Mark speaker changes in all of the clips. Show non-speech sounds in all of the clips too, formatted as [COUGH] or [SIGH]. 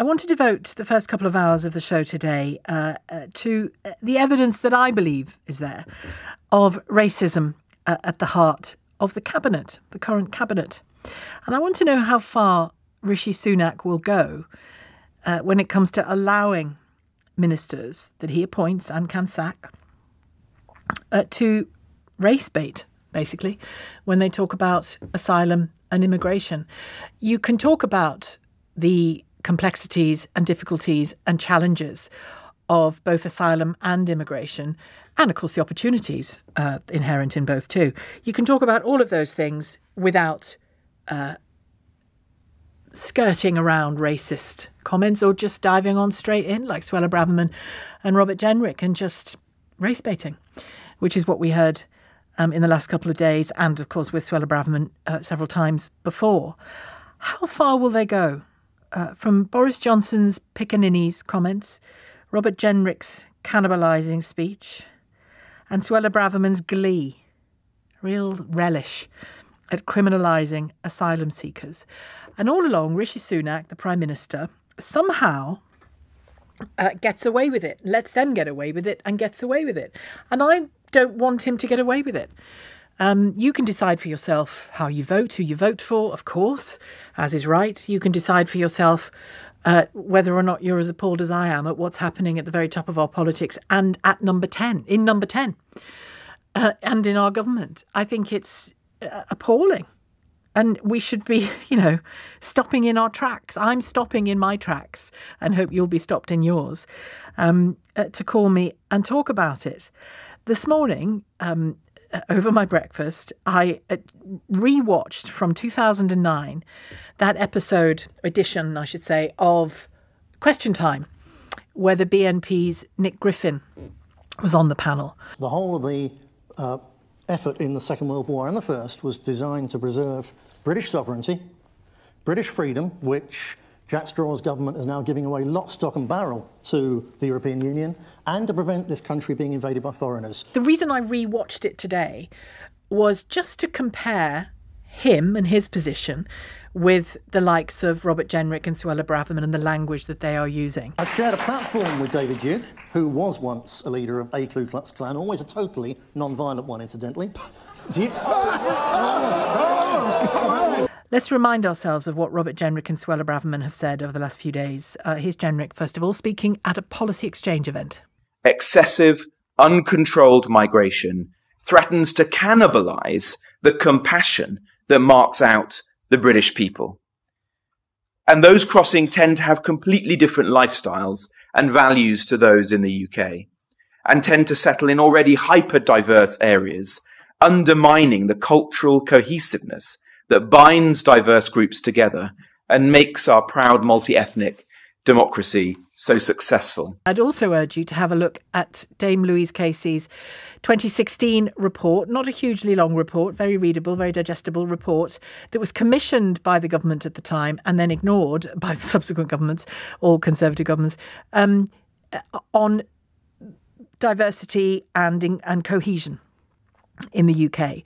Speaker 1: I want to devote the first couple of hours of the show today uh, uh to uh, the evidence that I believe is there of racism uh, at the heart of the cabinet, the current cabinet. And I want to know how far Rishi Sunak will go uh, when it comes to allowing ministers that he appoints and can sack to race bait, basically, when they talk about asylum and immigration. You can talk about the complexities and difficulties and challenges of both asylum and immigration, and of course the opportunities uh, inherent in both too. You can talk about all of those things without uh, skirting around racist comments or just diving on straight in, like Swella Braverman and Robert Jenrick, and just race baiting, which is what we heard. Um, in the last couple of days, and of course with Swella Braverman uh, several times before. How far will they go uh, from Boris Johnson's pickaninnies comments, Robert Jenrick's cannibalising speech, and Suella Braverman's glee, real relish at criminalising asylum seekers. And all along, Rishi Sunak, the Prime Minister, somehow uh, gets away with it, lets them get away with it, and gets away with it. And I don't want him to get away with it. Um, you can decide for yourself how you vote, who you vote for, of course, as is right. You can decide for yourself uh, whether or not you're as appalled as I am at what's happening at the very top of our politics and at number 10, in number 10, uh, and in our government. I think it's uh, appalling. And we should be, [LAUGHS] you know, stopping in our tracks. I'm stopping in my tracks and hope you'll be stopped in yours um, uh, to call me and talk about it. This morning, um, over my breakfast, I uh, rewatched from 2009 that episode, edition, I should say, of Question Time, where the BNP's Nick Griffin was on the panel.
Speaker 2: The whole of the uh, effort in the Second World War and the First was designed to preserve British sovereignty, British freedom, which Jack Straw's government is now giving away lock, stock and barrel to the European Union and to prevent this country being invaded by foreigners.
Speaker 1: The reason I re-watched it today was just to compare him and his position with the likes of Robert Jenrick and Suella Braverman and the language that they are using.
Speaker 2: I've shared a platform with David Duke, who was once a leader of a Ku Klux
Speaker 1: Klan, always a totally non-violent one, incidentally.
Speaker 2: [LAUGHS] Do you... oh,
Speaker 1: oh, oh, Let's remind ourselves of what Robert Jenrick and Suella Braverman have said over the last few days. Uh, here's Jenrick, first of all, speaking at a policy exchange event. Excessive, uncontrolled migration threatens to cannibalize the compassion that marks out the British people. And those crossing tend to have completely different lifestyles and values to those in the UK, and tend to settle in already hyper diverse areas, undermining the cultural cohesiveness that binds diverse groups together and makes our proud multi ethnic democracy so successful. I'd also urge you to have a look at Dame Louise Casey's 2016 report, not a hugely long report, very readable, very digestible report that was commissioned by the government at the time and then ignored [LAUGHS] by the subsequent governments, all conservative governments, um, uh, on diversity and and cohesion in the UK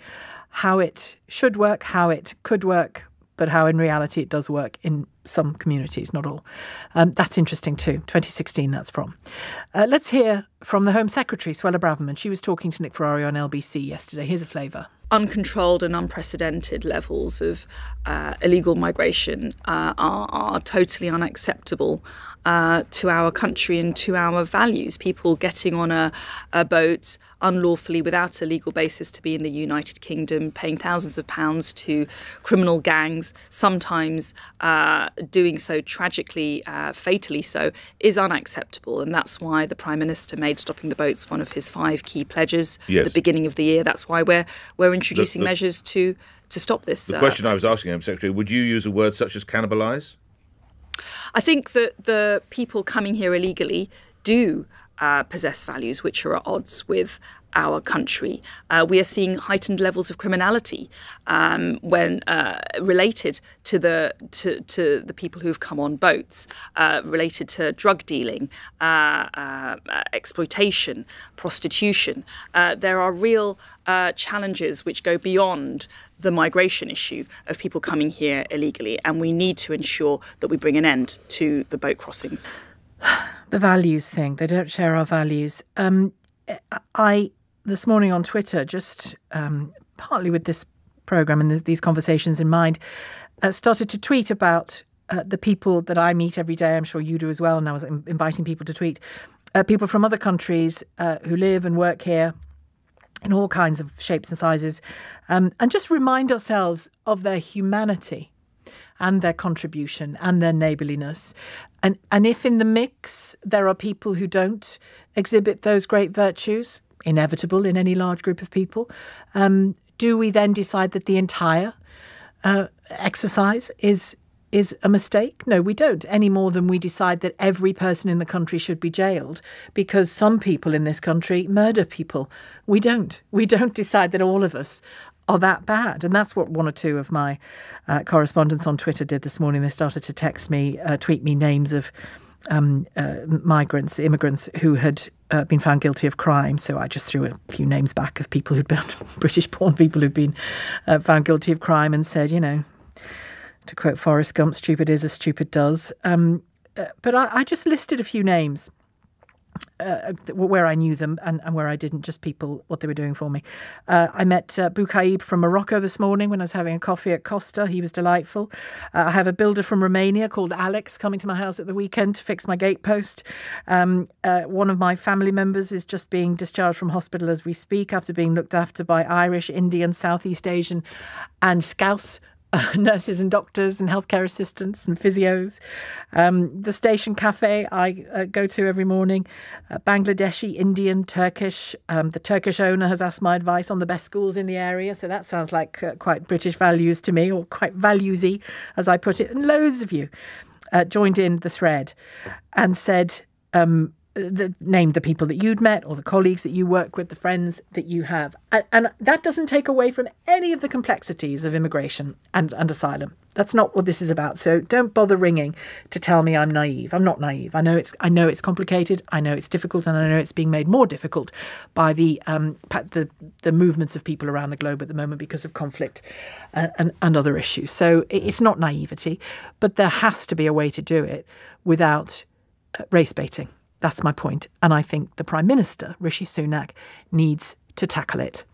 Speaker 1: how it should work, how it could work, but how in reality it does work in some communities, not all. Um, that's interesting too. 2016, that's from. Uh, let's hear from the Home Secretary, Swella Braverman. She was talking to Nick Ferrari on LBC yesterday. Here's a flavour. Uncontrolled
Speaker 2: and unprecedented levels of uh, illegal migration uh, are, are totally unacceptable uh, to our country and to our values. People getting on a, a, boat unlawfully without a legal basis to be in the United Kingdom, paying thousands of pounds to criminal gangs, sometimes uh, doing so tragically, uh, fatally so, is unacceptable. And that's why the Prime Minister made stopping the boats one of his five key pledges yes. at the beginning of the year. That's why we're, we're introducing the, the, measures to, to stop this. The uh, question
Speaker 1: I was asking him, Secretary, would you use a word such as cannibalise?
Speaker 2: I think that the people coming here illegally do uh, possess values which are at odds with our country. Uh, we are seeing heightened levels of criminality um, when uh, related to the to, to, the people who've come on boats, uh, related to drug dealing, uh, uh, exploitation, prostitution. there are real challenges which go beyond the migration issue of people coming here illegally, and we need to ensure that we bring an end to the boat crossings
Speaker 1: the values thing. They don't share our values. Um, I this morning on Twitter, just um, partly with this program and these conversations in mind, uh, started to tweet about uh, the people that I meet every day. I'm sure you do as well. And I was inviting people to tweet uh, people from other countries uh, who live and work here in all kinds of shapes and sizes, um, and just remind ourselves of their humanity and their contribution and their neighborliness. And, and if in the mix there are people who don't exhibit those great virtues, inevitable in any large group of people, um, do we then decide that the entire uh, exercise is is a mistake? No, we don't, any more than we decide that every person in the country should be jailed because some people in this country murder people. We don't. We don't [LAUGHS] decide that all of us are that bad. And that's what one or two of my uh, correspondents on Twitter did this morning. They started to text me, uh, tweet me names of um, uh, migrants, immigrants who had uh, been found guilty of crime. So I just threw a few names back of people who'd been [LAUGHS] British born people who'd been uh, found guilty of crime and said, you know, to quote Forrest Gump, stupid is as stupid does. Um, uh, but I, I just listed a few names uh, uh where I knew them and, and, where I didn't, just people, what they were doing for me. Uh, I met uh, Boukaib from Morocco this morning when I was having a coffee at Costa. He was delightful. Uh, I have a builder from Romania called Alex coming to my house at the weekend to fix my gatepost. Um, uh, one of my family members is just being discharged from hospital as we speak after being looked after by Irish, Indian, Southeast Asian, and Scouse [LAUGHS] nurses and doctors and healthcare assistants and physios. Um, the station cafe I uh, go to every morning, uh, Bangladeshi, Indian, Turkish. Um, the Turkish owner has asked my advice on the best schools in the area, so that sounds like uh, quite British values to me, or quite valuesy, as I put it. And loads of you uh, joined in the thread and said. Um, the name the people that you'd met or the colleagues that you work with the friends that you have and, and, that doesn't take away from any of the complexities of immigration and, and asylum that's not what this is about so don't bother ringing to tell me i'm naive i'm not naive i know it's i know it's complicated i know it's difficult and i know it's being made more difficult by the um, the, the movements of people around the globe at the moment because of conflict and, uh, and, and other issues so it's not naivety but there has to be a way to do it without uh, race baiting that's my point. And I think the Prime Minister, Rishi Sunak, needs to tackle it.